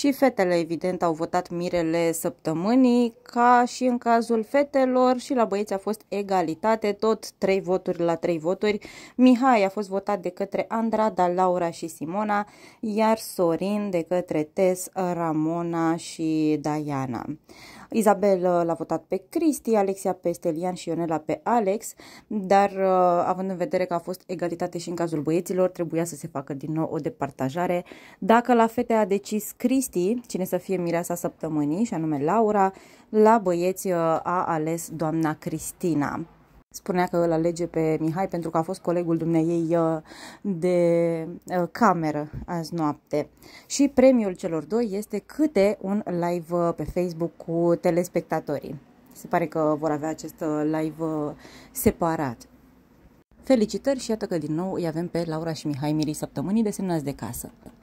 Și fetele, evident, au votat mirele săptămânii, ca și în cazul fetelor și la băieți a fost egalitate, tot 3 voturi la 3 voturi. Mihai a fost votat de către Andrada, Laura și Simona, iar Sorin de către Tes, Ramona și Diana. Isabel uh, l-a votat pe Cristi, Alexia pe Stelian și Ionela pe Alex, dar uh, având în vedere că a fost egalitate și în cazul băieților, trebuia să se facă din nou o departajare. Dacă la fete a decis Cristi, cine să fie mireasa săptămânii, și anume Laura, la băieți uh, a ales doamna Cristina. Spunea că îl alege pe Mihai pentru că a fost colegul dumneiei uh, de uh, cameră azi noapte. Și premiul celor doi este câte un live uh, pe Facebook cu telespectatorii. Se pare că vor avea acest live separat. Felicitări și iată că din nou îi avem pe Laura și Mihai Mirii săptămânii desemnați de casă.